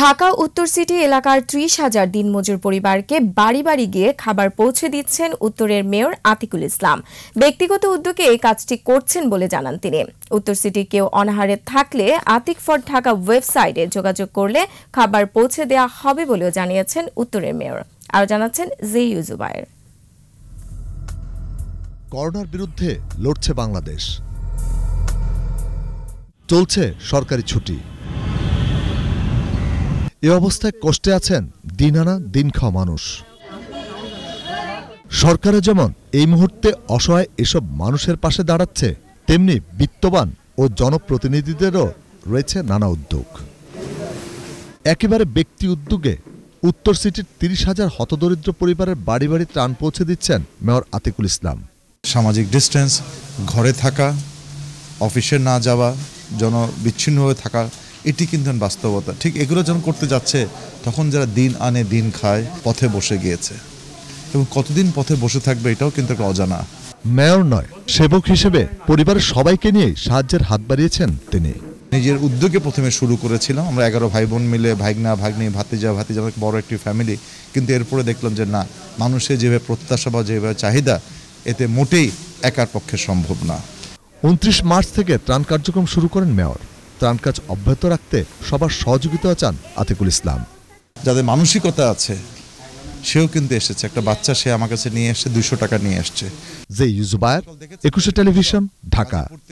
ঢাকা উত্তর সিটি এলাকার ত্রিশ হাজার দিনমজুর পরিবারকে বাড়ি বাড়ি গিয়ে খাবার পৌঁছে দিচ্ছেন উত্তরের মেয়র আতিকুল ইসলাম ব্যক্তিগত উদ্যোগে এই কাজটি করছেন বলে জানান তিনি উত্তর সিটি কেউ অনাহারে থাকলে আতিক ফর ঢাকা ওয়েবসাইটে যোগাযোগ করলে খাবার পৌঁছে দেওয়া হবে বলেও জানিয়েছেন উত্তরের মেয়র আরও জানাচ্ছেন জে ইউজুবায়ের করোনার বিরুদ্ধে লড়ছে বাংলাদেশ চলছে সরকারি ছুটি এ অবস্থায় কষ্টে আছেন দিন আনা দিন খাওয়া মানুষ সরকারে যেমন এই মুহূর্তে অসহায় এসব মানুষের পাশে দাঁড়াচ্ছে তেমনি বিত্তবান ও জনপ্রতিনিধিদেরও রয়েছে নানা উদ্যোগ একেবারে ব্যক্তি উদ্যোগে উত্তর সিটির তিরিশ হাজার হতদরিদ্র পরিবারের বাড়ি বাড়ি ত্রাণ পৌঁছে দিচ্ছেন মেয়র আতিকুল ইসলাম সামাজিক ডিস্টেন্স ঘরে থাকা অফিসে না যাওয়া জন বিচ্ছিন্ন হয়ে থাকা এটি কিন্তু বাস্তবতা ঠিক এগুলো যখন করতে যাচ্ছে তখন যারা দিন আনে দিন খায় পথে বসে গিয়েছে এবং কতদিন পথে বসে থাকবে এটাও কিন্তু একটা অজানা মেয়র নয় সেবক হিসেবে পরিবারের সবাইকে নিয়ে সাহায্যের হাত বাড়িয়েছেন তিনি নিজের উদ্যোগে প্রথমে শুরু করেছিলাম আমরা এগারো ভাই বোন মিলে ভাইগনা ভাগ্নি ভাতিজা ভাতিজা বড় একটি ফ্যামিলি কিন্তু এরপরে দেখলাম যে না মানুষের যেভাবে প্রত্যাশা বা যেভাবে চাহিদা এতে মোটেই একার পক্ষে সম্ভব না উনত্রিশ মার্চ থেকে ত্রাণ কার্যক্রম শুরু করেন মেয়র ত্রাণ কাজ অব্যাহত রাখতে সবার সহযোগিতা চান আতিকুল ইসলাম যাদের মানসিকতা আছে সেও কিন্তু এসেছে একটা বাচ্চা সে আমার কাছে নিয়ে এসছে দুশো টাকা নিয়ে এসছে যে ইউজুবায়ের একুশে টেলিভিশন ঢাকা